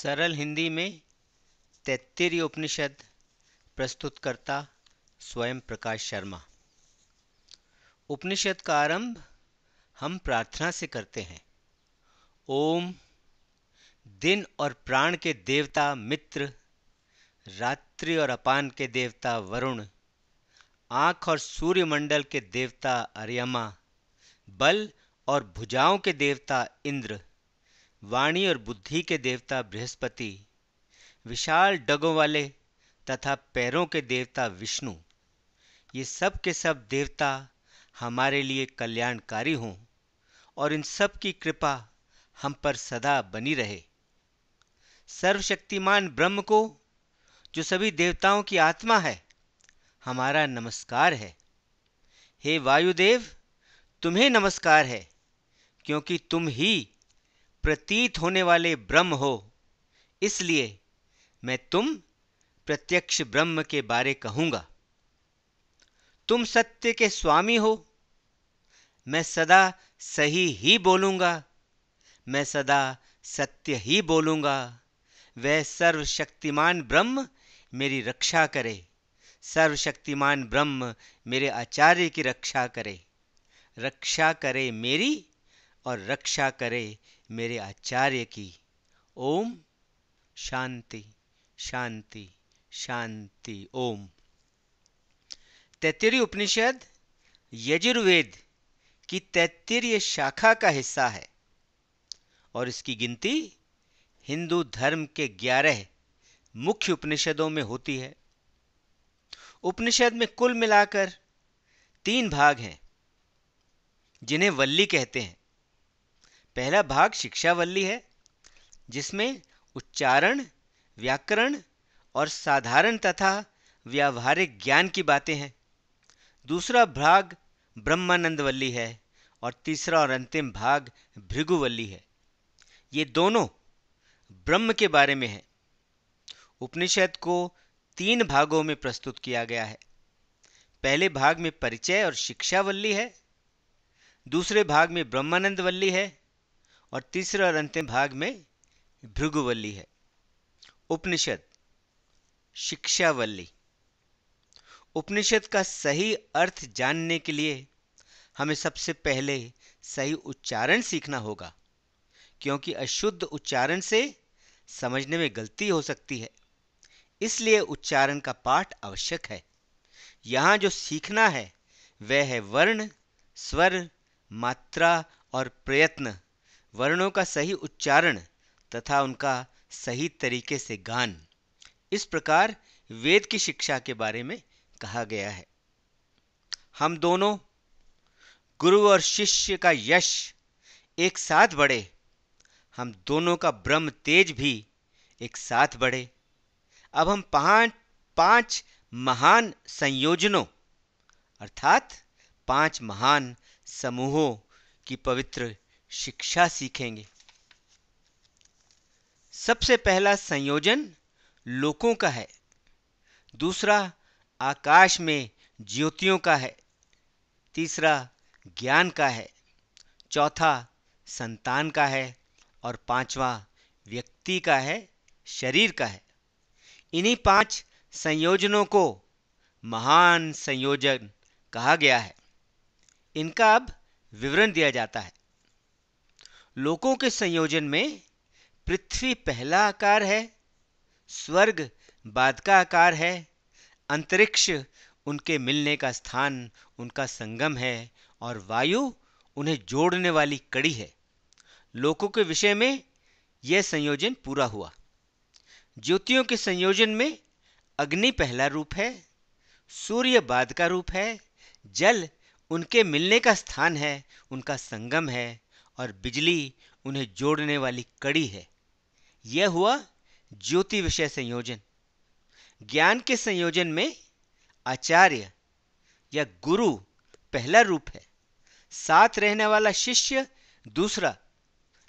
सरल हिंदी में तैत्तीय उपनिषद प्रस्तुतकर्ता स्वयं प्रकाश शर्मा उपनिषद का आरंभ हम प्रार्थना से करते हैं ओम दिन और प्राण के देवता मित्र रात्रि और अपान के देवता वरुण आँख और सूर्यमंडल के देवता अर्यमा बल और भुजाओं के देवता इंद्र वाणी और बुद्धि के देवता बृहस्पति विशाल डगों वाले तथा पैरों के देवता विष्णु ये सब के सब देवता हमारे लिए कल्याणकारी हों और इन सब की कृपा हम पर सदा बनी रहे सर्वशक्तिमान ब्रह्म को जो सभी देवताओं की आत्मा है हमारा नमस्कार है हे वायुदेव तुम्हें नमस्कार है क्योंकि तुम ही प्रतीत होने वाले ब्रह्म हो इसलिए मैं तुम प्रत्यक्ष ब्रह्म के बारे कहूंगा तुम सत्य के स्वामी हो मैं सदा सही ही बोलूंगा मैं सदा सत्य ही बोलूंगा वह सर्वशक्तिमान ब्रह्म मेरी रक्षा करे सर्वशक्तिमान ब्रह्म मेरे आचार्य की रक्षा करे रक्षा करे मेरी और रक्षा करे मेरे आचार्य की ओम शांति शांति शांति ओम तैतरीय उपनिषद यजुर्वेद की तैतरीय शाखा का हिस्सा है और इसकी गिनती हिंदू धर्म के ग्यारह मुख्य उपनिषदों में होती है उपनिषद में कुल मिलाकर तीन भाग हैं जिन्हें वल्ली कहते हैं पहला भाग शिक्षावल्ली है जिसमें उच्चारण व्याकरण और साधारण तथा व्यावहारिक ज्ञान की बातें हैं दूसरा भाग ब्रह्मानंदवल्ली है और तीसरा और अंतिम भाग भृगुवल्ली है ये दोनों ब्रह्म के बारे में है उपनिषद को तीन भागों में प्रस्तुत किया गया है पहले भाग में परिचय और शिक्षावल्ली है दूसरे भाग में ब्रह्मानंदवल्ली है और तीसरे और अंतिम भाग में भृगुवल्ली है उपनिषद शिक्षावल्ली उपनिषद का सही अर्थ जानने के लिए हमें सबसे पहले सही उच्चारण सीखना होगा क्योंकि अशुद्ध उच्चारण से समझने में गलती हो सकती है इसलिए उच्चारण का पाठ आवश्यक है यहां जो सीखना है वह है वर्ण स्वर मात्रा और प्रयत्न वर्णों का सही उच्चारण तथा उनका सही तरीके से गान इस प्रकार वेद की शिक्षा के बारे में कहा गया है हम दोनों गुरु और शिष्य का यश एक साथ बढ़े हम दोनों का ब्रह्म तेज भी एक साथ बढ़े अब हम पांच पांच महान संयोजनों अर्थात पांच महान समूहों की पवित्र शिक्षा सीखेंगे सबसे पहला संयोजन लोकों का है दूसरा आकाश में ज्योतियों का है तीसरा ज्ञान का है चौथा संतान का है और पांचवा व्यक्ति का है शरीर का है इन्हीं पांच संयोजनों को महान संयोजन कहा गया है इनका अब विवरण दिया जाता है लोकों के संयोजन में पृथ्वी पहला आकार है स्वर्ग बाद का आकार है अंतरिक्ष उनके मिलने का स्थान उनका संगम है और वायु उन्हें जोड़ने वाली कड़ी है लोकों के विषय में यह संयोजन पूरा हुआ ज्योतियों के संयोजन में अग्नि पहला रूप है सूर्य बाद का रूप है जल उनके मिलने का स्थान है उनका संगम है और बिजली उन्हें जोड़ने वाली कड़ी है यह हुआ ज्योति विषय संयोजन ज्ञान के संयोजन में आचार्य या गुरु पहला रूप है साथ रहने वाला शिष्य दूसरा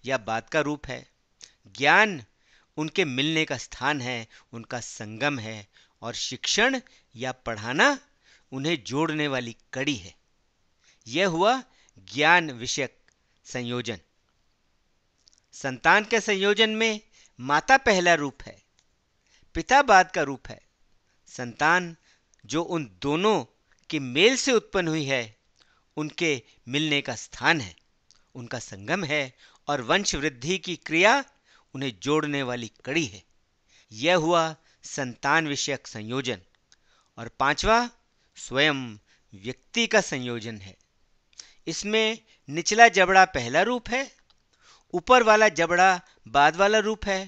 या बात का रूप है ज्ञान उनके मिलने का स्थान है उनका संगम है और शिक्षण या पढ़ाना उन्हें जोड़ने वाली कड़ी है यह हुआ ज्ञान विषयक संयोजन संतान के संयोजन में माता पहला रूप है पिता बाद का रूप है संतान जो उन दोनों के मेल से उत्पन्न हुई है उनके मिलने का स्थान है उनका संगम है और वंश वृद्धि की क्रिया उन्हें जोड़ने वाली कड़ी है यह हुआ संतान विषयक संयोजन और पांचवा स्वयं व्यक्ति का संयोजन है इसमें निचला जबड़ा पहला रूप है ऊपर वाला जबड़ा बाद वाला रूप है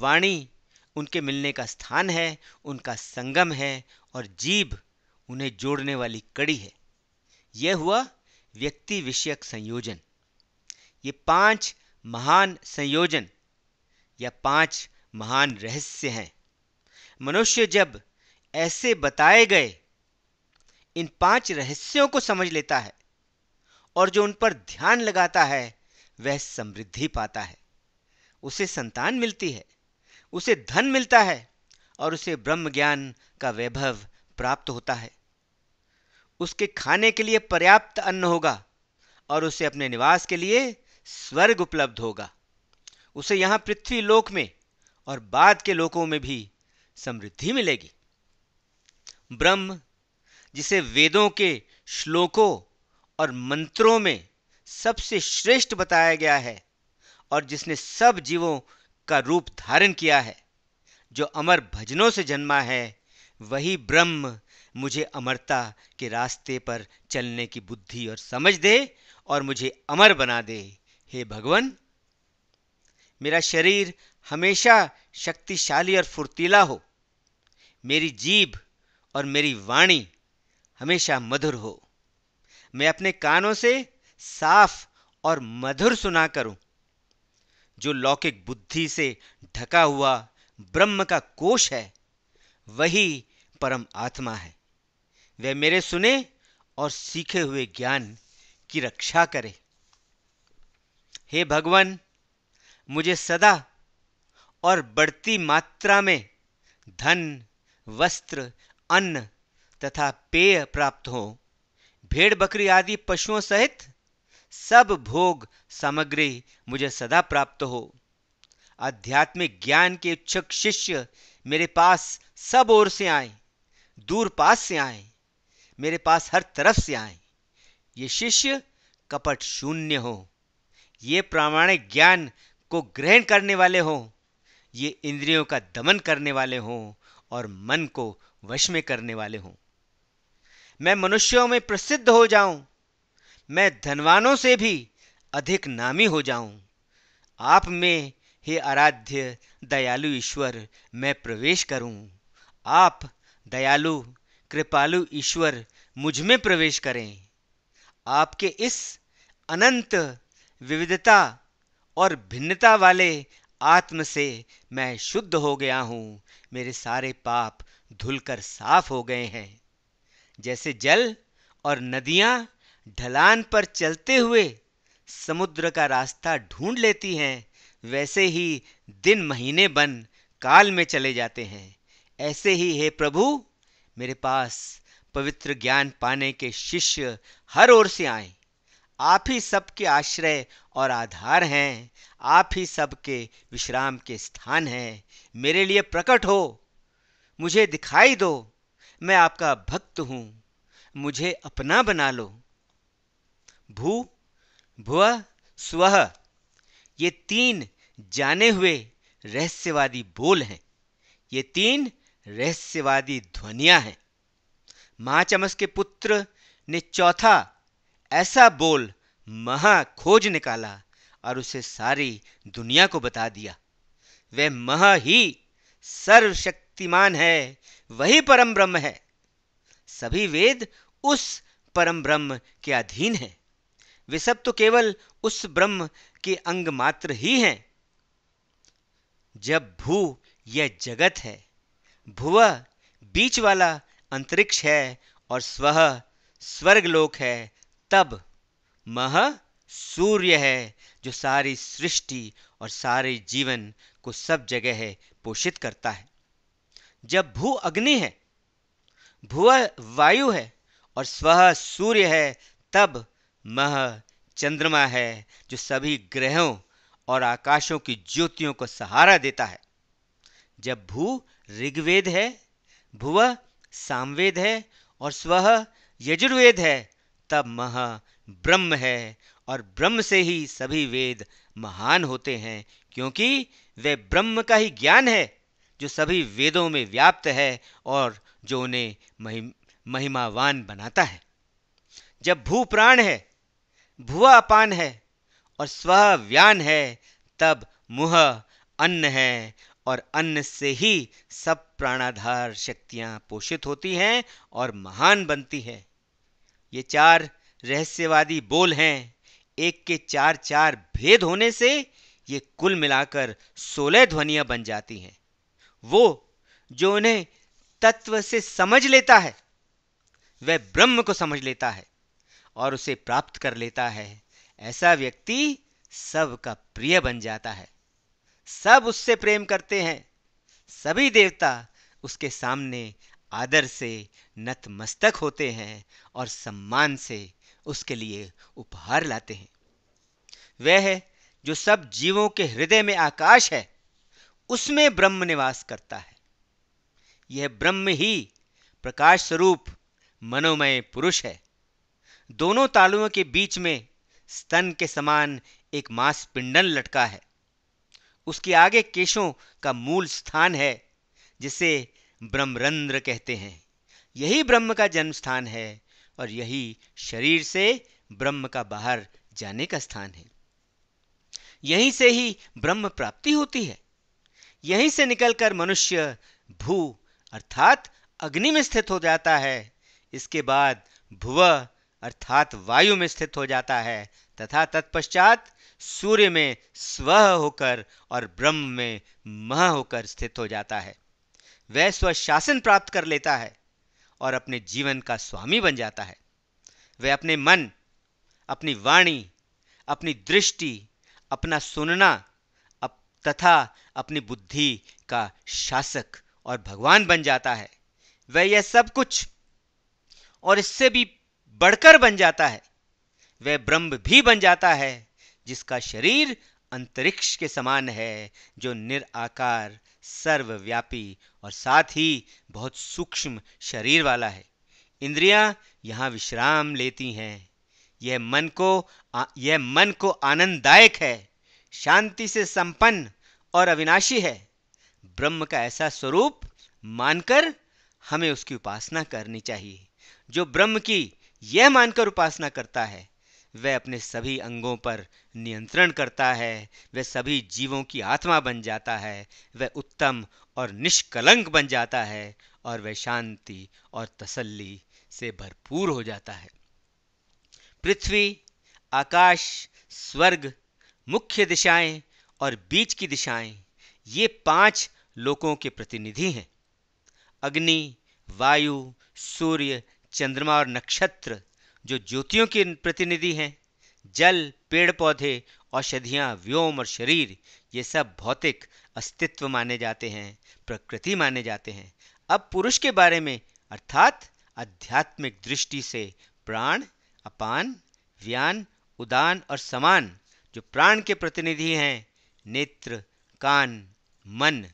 वाणी उनके मिलने का स्थान है उनका संगम है और जीव उन्हें जोड़ने वाली कड़ी है यह हुआ व्यक्ति विषयक संयोजन ये पांच महान संयोजन या पांच महान रहस्य हैं मनुष्य जब ऐसे बताए गए इन पांच रहस्यों को समझ लेता है और जो उन पर ध्यान लगाता है वह समृद्धि पाता है उसे संतान मिलती है उसे धन मिलता है और उसे ब्रह्म ज्ञान का वैभव प्राप्त होता है उसके खाने के लिए पर्याप्त अन्न होगा और उसे अपने निवास के लिए स्वर्ग उपलब्ध होगा उसे यहां पृथ्वी लोक में और बाद के लोकों में भी समृद्धि मिलेगी ब्रह्म जिसे वेदों के श्लोकों और मंत्रों में सबसे श्रेष्ठ बताया गया है और जिसने सब जीवों का रूप धारण किया है जो अमर भजनों से जन्मा है वही ब्रह्म मुझे अमरता के रास्ते पर चलने की बुद्धि और समझ दे और मुझे अमर बना दे हे भगवान मेरा शरीर हमेशा शक्तिशाली और फुर्तीला हो मेरी जीभ और मेरी वाणी हमेशा मधुर हो मैं अपने कानों से साफ और मधुर सुना करूं जो लौकिक बुद्धि से ढका हुआ ब्रह्म का कोश है वही परम आत्मा है वह मेरे सुने और सीखे हुए ज्ञान की रक्षा करे हे भगवान मुझे सदा और बढ़ती मात्रा में धन वस्त्र अन्न तथा पेय प्राप्त हो भेड़ बकरी आदि पशुओं सहित सब भोग सामग्री मुझे सदा प्राप्त हो आध्यात्मिक ज्ञान के इच्छुक शिष्य मेरे पास सब ओर से आए दूर पास से आए मेरे पास हर तरफ से आए ये शिष्य कपट शून्य हो ये प्रामाणिक ज्ञान को ग्रहण करने वाले हों ये इंद्रियों का दमन करने वाले हों और मन को वश में करने वाले हों मैं मनुष्यों में प्रसिद्ध हो जाऊं मैं धनवानों से भी अधिक नामी हो जाऊं आप में हे आराध्य दयालु ईश्वर मैं प्रवेश करूं आप दयालु कृपालु ईश्वर मुझ में प्रवेश करें आपके इस अनंत विविधता और भिन्नता वाले आत्म से मैं शुद्ध हो गया हूँ मेरे सारे पाप धुलकर साफ हो गए हैं जैसे जल और नदियां ढलान पर चलते हुए समुद्र का रास्ता ढूंढ लेती हैं वैसे ही दिन महीने बन काल में चले जाते हैं ऐसे ही हे प्रभु मेरे पास पवित्र ज्ञान पाने के शिष्य हर ओर से आए आप ही सबके आश्रय और आधार हैं आप ही सबके विश्राम के स्थान हैं मेरे लिए प्रकट हो मुझे दिखाई दो मैं आपका भक्त हूं मुझे अपना बना लो भू भुव स्व ये तीन जाने हुए रहस्यवादी बोल हैं ये तीन रहस्यवादी ध्वनियां हैं महाचमस के पुत्र ने चौथा ऐसा बोल महा खोज निकाला और उसे सारी दुनिया को बता दिया वह मह ही सर्वशक्ति शक्तिमान है वही परम ब्रह्म है सभी वेद उस परम ब्रह्म के अधीन है वे सब तो केवल उस ब्रह्म के अंग मात्र ही हैं जब भू यह जगत है भुव बीच वाला अंतरिक्ष है और स्व स्वर्गलोक है तब मह सूर्य है जो सारी सृष्टि और सारे जीवन को सब जगह है पोषित करता है जब भू अग्नि है भुव वायु है और स्व सूर्य है तब मह चंद्रमा है जो सभी ग्रहों और आकाशों की ज्योतियों को सहारा देता है जब भू ऋग्वेद है भुव सामवेद है और स्व यजुर्वेद है तब मह ब्रह्म है और ब्रह्म से ही सभी वेद महान होते हैं क्योंकि वे ब्रह्म का ही ज्ञान है जो सभी वेदों में व्याप्त है और जो उन्हें महिम, महिमावान बनाता है जब भू प्राण है भुआ अपान है और स्व व्यान है तब मुह अन्न है और अन्न से ही सब प्राणाधार शक्तियां पोषित होती हैं और महान बनती है ये चार रहस्यवादी बोल हैं एक के चार चार भेद होने से ये कुल मिलाकर सोलह ध्वनियां बन जाती हैं वो जो उन्हें तत्व से समझ लेता है वह ब्रह्म को समझ लेता है और उसे प्राप्त कर लेता है ऐसा व्यक्ति सबका प्रिय बन जाता है सब उससे प्रेम करते हैं सभी देवता उसके सामने आदर से नतमस्तक होते हैं और सम्मान से उसके लिए उपहार लाते हैं वह है जो सब जीवों के हृदय में आकाश है उसमें ब्रह्म निवास करता है यह ब्रह्म ही प्रकाश स्वरूप मनोमय पुरुष है दोनों तालुओं के बीच में स्तन के समान एक मांस पिंडन लटका है उसके आगे केशों का मूल स्थान है जिसे ब्रह्मरंध्र कहते हैं यही ब्रह्म का जन्म स्थान है और यही शरीर से ब्रह्म का बाहर जाने का स्थान है यहीं से ही ब्रह्म प्राप्ति होती है यहीं से निकलकर मनुष्य भू अर्थात अग्नि में स्थित हो जाता है इसके बाद भुव अर्थात वायु में स्थित हो जाता है तथा तत्पश्चात सूर्य में स्व होकर और ब्रह्म में मह होकर स्थित हो जाता है वह स्वशासन प्राप्त कर लेता है और अपने जीवन का स्वामी बन जाता है वह अपने मन अपनी वाणी अपनी दृष्टि अपना सुनना तथा अपनी बुद्धि का शासक और भगवान बन जाता है वह यह सब कुछ और इससे भी बढ़कर बन जाता है वह ब्रह्म भी बन जाता है जिसका शरीर अंतरिक्ष के समान है जो निराकार सर्वव्यापी और साथ ही बहुत सूक्ष्म शरीर वाला है इंद्रियां यहाँ विश्राम लेती हैं यह मन को यह मन को आनंददायक है शांति से संपन्न और अविनाशी है ब्रह्म का ऐसा स्वरूप मानकर हमें उसकी उपासना करनी चाहिए जो ब्रह्म की यह मानकर उपासना करता है वह अपने सभी अंगों पर नियंत्रण करता है वह सभी जीवों की आत्मा बन जाता है वह उत्तम और निष्कलंक बन जाता है और वह शांति और तसल्ली से भरपूर हो जाता है पृथ्वी आकाश स्वर्ग मुख्य दिशाएं और बीच की दिशाएं ये पांच लोकों के प्रतिनिधि हैं अग्नि वायु सूर्य चंद्रमा और नक्षत्र जो ज्योतियों के प्रतिनिधि हैं जल पेड़ पौधे औषधियाँ व्योम और शरीर ये सब भौतिक अस्तित्व माने जाते हैं प्रकृति माने जाते हैं अब पुरुष के बारे में अर्थात आध्यात्मिक दृष्टि से प्राण अपान व्यान उदान और समान जो प्राण के प्रतिनिधि हैं नेत्र कान मन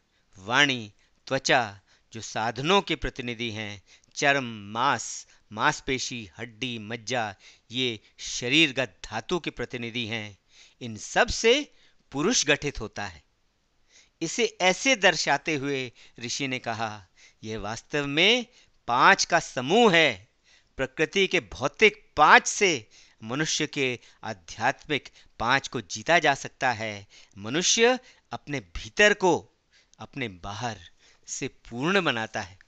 वाणी त्वचा जो साधनों के प्रतिनिधि हैं चर्म मांस मांसपेशी हड्डी मज्जा ये शरीरगत धातु के प्रतिनिधि हैं इन सब से पुरुष गठित होता है इसे ऐसे दर्शाते हुए ऋषि ने कहा यह वास्तव में पांच का समूह है प्रकृति के भौतिक पांच से मनुष्य के आध्यात्मिक पांच को जीता जा सकता है मनुष्य अपने भीतर को अपने बाहर से पूर्ण बनाता है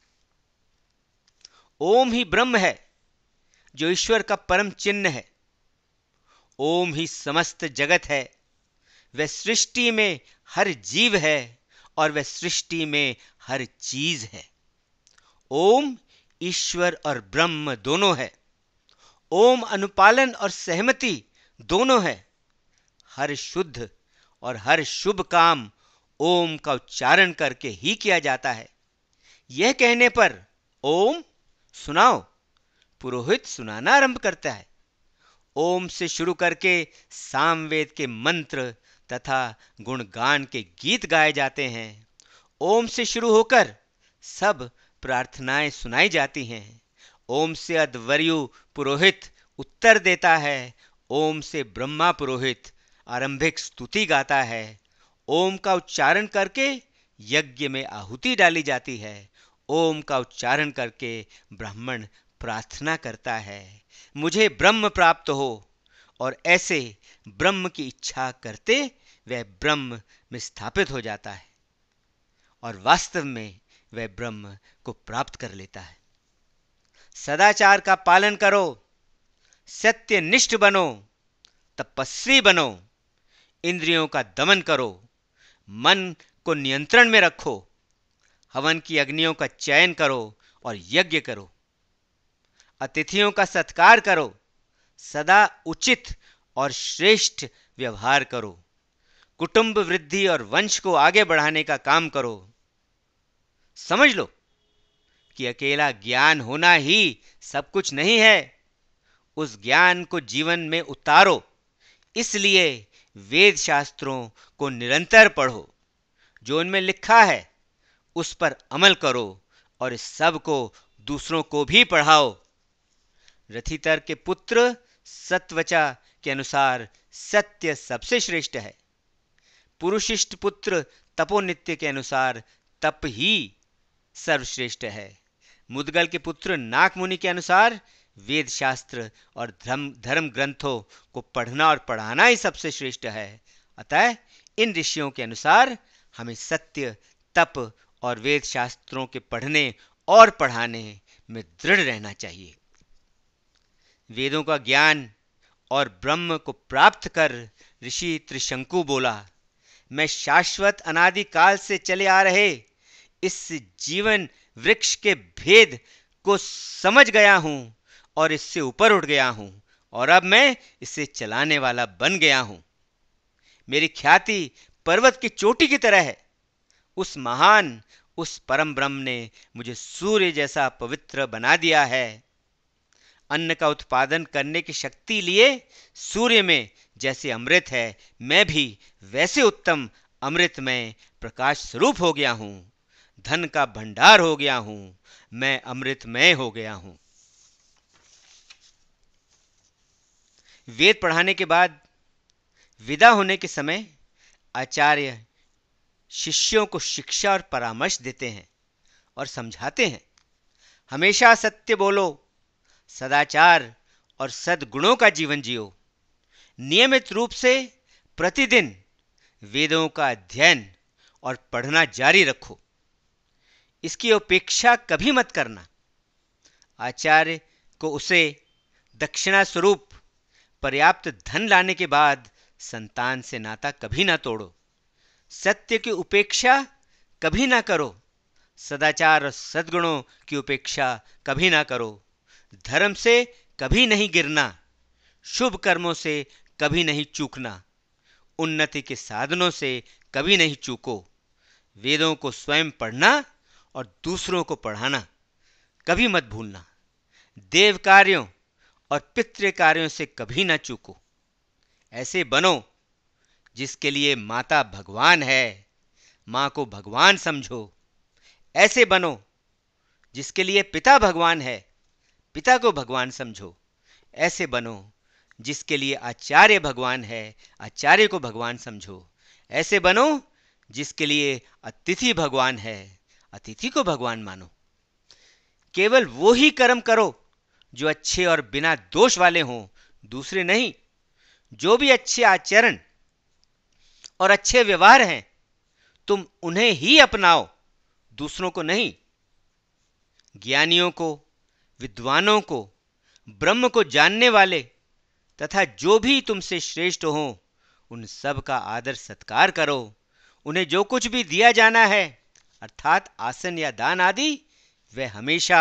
ओम ही ब्रह्म है जो ईश्वर का परम चिन्ह है ओम ही समस्त जगत है वह सृष्टि में हर जीव है और वह सृष्टि में हर चीज है ओम ईश्वर और ब्रह्म दोनों है ओम अनुपालन और सहमति दोनों है हर शुद्ध और हर शुभ काम ओम का उच्चारण करके ही किया जाता है यह कहने पर ओम सुनाओ पुरोहित सुनाना आरंभ करता है ओम से शुरू करके सामवेद के मंत्र तथा गुणगान के गीत गाए जाते हैं ओम से शुरू होकर सब प्रार्थनाएं सुनाई जाती हैं ओम से अद्वर्यु पुरोहित उत्तर देता है ओम से ब्रह्मा पुरोहित आरंभिक स्तुति गाता है ओम का उच्चारण करके यज्ञ में आहुति डाली जाती है ओम का उच्चारण करके ब्राह्मण प्रार्थना करता है मुझे ब्रह्म प्राप्त हो और ऐसे ब्रह्म की इच्छा करते वह ब्रह्म में स्थापित हो जाता है और वास्तव में वह ब्रह्म को प्राप्त कर लेता है सदाचार का पालन करो सत्यनिष्ठ बनो तपस्वी बनो इंद्रियों का दमन करो मन को नियंत्रण में रखो हवन की अग्नियों का चयन करो और यज्ञ करो अतिथियों का सत्कार करो सदा उचित और श्रेष्ठ व्यवहार करो कुटुंब वृद्धि और वंश को आगे बढ़ाने का काम करो समझ लो कि अकेला ज्ञान होना ही सब कुछ नहीं है उस ज्ञान को जीवन में उतारो इसलिए वेद शास्त्रों को निरंतर पढ़ो जो उनमें लिखा है उस पर अमल करो और इस सब को दूसरों को भी पढ़ाओ रथितर के पुत्र सत्वचा के अनुसार सत्य सबसे श्रेष्ठ है पुरुषिष्ट पुत्र तपोनित्य के अनुसार तप ही सर्वश्रेष्ठ है मुदगल के पुत्र नाक मुनि के अनुसार वेद शास्त्र और धर्म धर्म ग्रंथों को पढ़ना और पढ़ाना ही सबसे श्रेष्ठ है अतः इन ऋषियों के अनुसार हमें सत्य तप और वेद शास्त्रों के पढ़ने और पढ़ाने में दृढ़ रहना चाहिए वेदों का ज्ञान और ब्रह्म को प्राप्त कर ऋषि त्रिशंकु बोला मैं शाश्वत अनादि काल से चले आ रहे इस जीवन वृक्ष के भेद को समझ गया हूं और इससे ऊपर उठ गया हूं और अब मैं इसे चलाने वाला बन गया हूं मेरी ख्याति पर्वत की चोटी की तरह है उस महान उस परम ब्रह्म ने मुझे सूर्य जैसा पवित्र बना दिया है अन्न का उत्पादन करने की शक्ति लिए सूर्य में जैसे अमृत है मैं भी वैसे उत्तम अमृत में प्रकाश स्वरूप हो गया हूं धन का भंडार हो गया हूं मैं अमृतमय हो गया हूं वेद पढ़ाने के बाद विदा होने के समय आचार्य शिष्यों को शिक्षा और परामर्श देते हैं और समझाते हैं हमेशा सत्य बोलो सदाचार और सद्गुणों का जीवन जियो नियमित रूप से प्रतिदिन वेदों का अध्ययन और पढ़ना जारी रखो इसकी अपेक्षा कभी मत करना आचार्य को उसे दक्षिणा स्वरूप पर्याप्त धन लाने के बाद संतान से नाता कभी ना तोड़ो सत्य की उपेक्षा कभी ना करो सदाचार और सद्गुणों की उपेक्षा कभी ना करो धर्म से कभी नहीं गिरना शुभ कर्मों से कभी नहीं चूकना उन्नति के साधनों से कभी नहीं चूको वेदों को स्वयं पढ़ना और दूसरों को पढ़ाना कभी मत भूलना देव कार्यों और पितृ कार्यों से कभी ना चूको ऐसे बनो जिसके लिए माता भगवान है मां को भगवान समझो ऐसे बनो जिसके लिए पिता भगवान है पिता को भगवान समझो ऐसे बनो जिसके लिए आचार्य भगवान है आचार्य को भगवान समझो ऐसे बनो जिसके लिए अतिथि भगवान है अतिथि को भगवान मानो केवल वो ही कर्म करो जो अच्छे और बिना दोष वाले हों दूसरे नहीं जो भी अच्छे आचरण और अच्छे व्यवहार हैं तुम उन्हें ही अपनाओ दूसरों को नहीं ज्ञानियों को विद्वानों को ब्रह्म को जानने वाले तथा जो भी तुमसे श्रेष्ठ हो उन सब का आदर सत्कार करो उन्हें जो कुछ भी दिया जाना है अर्थात आसन या दान आदि वह हमेशा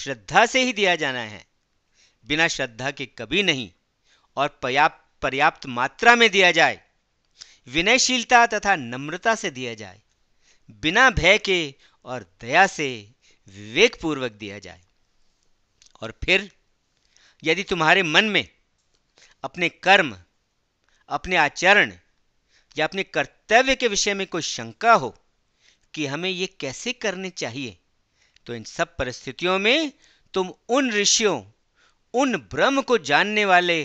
श्रद्धा से ही दिया जाना है बिना श्रद्धा के कभी नहीं और पर्याप्त पर्याप्त मात्रा में दिया जाए विनयशीलता तथा नम्रता से दिया जाए बिना भय के और दया से विवेकपूर्वक दिया जाए और फिर यदि तुम्हारे मन में अपने कर्म अपने आचरण या अपने कर्तव्य के विषय में कोई शंका हो कि हमें ये कैसे करने चाहिए तो इन सब परिस्थितियों में तुम उन ऋषियों उन ब्रह्म को जानने वाले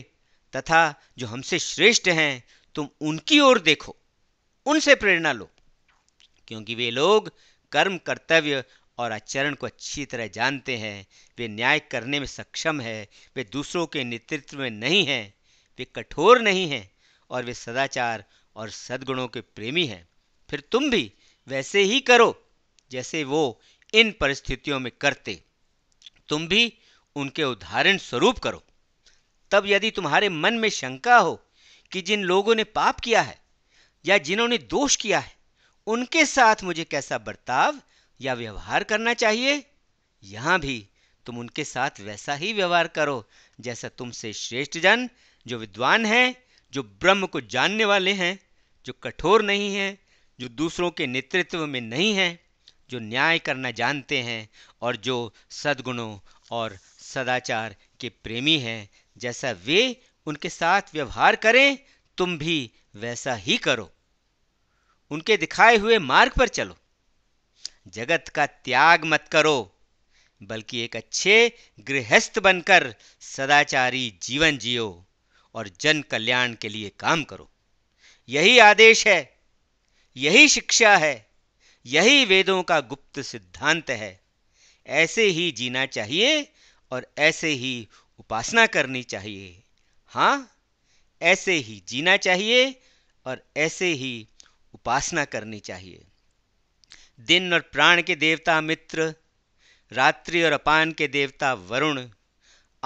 तथा जो हमसे श्रेष्ठ हैं तुम उनकी ओर देखो उनसे प्रेरणा लो क्योंकि वे लोग कर्म कर्तव्य और आचरण को अच्छी तरह जानते हैं वे न्याय करने में सक्षम है वे दूसरों के नेतृत्व में नहीं हैं वे कठोर नहीं हैं और वे सदाचार और सद्गुणों के प्रेमी हैं फिर तुम भी वैसे ही करो जैसे वो इन परिस्थितियों में करते तुम भी उनके उदाहरण स्वरूप करो तब यदि तुम्हारे मन में शंका हो कि जिन लोगों ने पाप किया है या जिन्होंने दोष किया है उनके साथ मुझे कैसा बर्ताव या व्यवहार करना चाहिए यहां भी तुम उनके साथ वैसा ही व्यवहार करो जैसा तुमसे श्रेष्ठ जन जो विद्वान हैं जो ब्रह्म को जानने वाले हैं जो कठोर नहीं हैं जो दूसरों के नेतृत्व में नहीं हैं जो न्याय करना जानते हैं और जो सद्गुणों और सदाचार के प्रेमी हैं जैसा वे उनके साथ व्यवहार करें तुम भी वैसा ही करो उनके दिखाए हुए मार्ग पर चलो जगत का त्याग मत करो बल्कि एक अच्छे गृहस्थ बनकर सदाचारी जीवन जियो और जन कल्याण के लिए काम करो यही आदेश है यही शिक्षा है यही वेदों का गुप्त सिद्धांत है ऐसे ही जीना चाहिए और ऐसे ही उपासना करनी चाहिए हाँ ऐसे ही जीना चाहिए और ऐसे ही उपासना करनी चाहिए दिन और प्राण के देवता मित्र रात्रि और अपान के देवता वरुण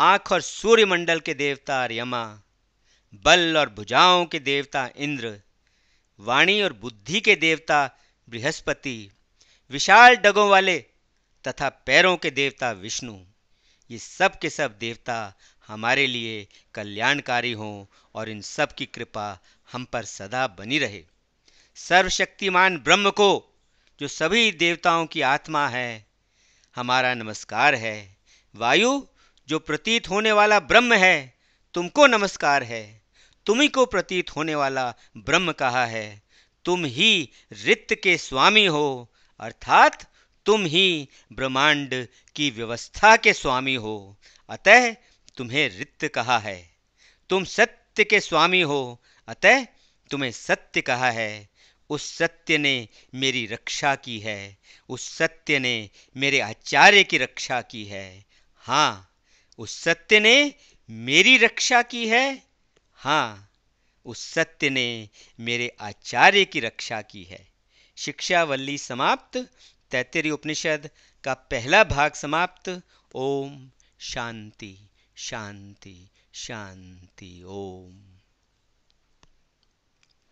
आंख और सूर्यमंडल के देवता यमा बल और भुजाओं के देवता इंद्र वाणी और बुद्धि के देवता बृहस्पति विशाल डगों वाले तथा पैरों के देवता विष्णु ये सब के सब देवता हमारे लिए कल्याणकारी हों और इन सब की कृपा हम पर सदा बनी रहे सर्वशक्तिमान ब्रह्म को जो सभी देवताओं की आत्मा है हमारा नमस्कार है वायु जो प्रतीत होने वाला ब्रह्म है तुमको नमस्कार है तुम्ही को प्रतीत होने वाला ब्रह्म कहा है तुम ही रित के स्वामी हो अर्थात तुम ही ब्रह्मांड की व्यवस्था के स्वामी हो अतः तुम्हें रित कहा है तुम सत्य के स्वामी हो अतः तुम्हें सत्य कहा है उस सत्य ने मेरी रक्षा की है उस सत्य ने मेरे आचार्य की रक्षा की है हाँ उस सत्य ने मेरी रक्षा की है हाँ उस सत्य ने मेरे आचार्य की रक्षा की है शिक्षावल्ली समाप्त तैतरी उपनिषद का पहला भाग समाप्त ओम शांति शांति शांति ओम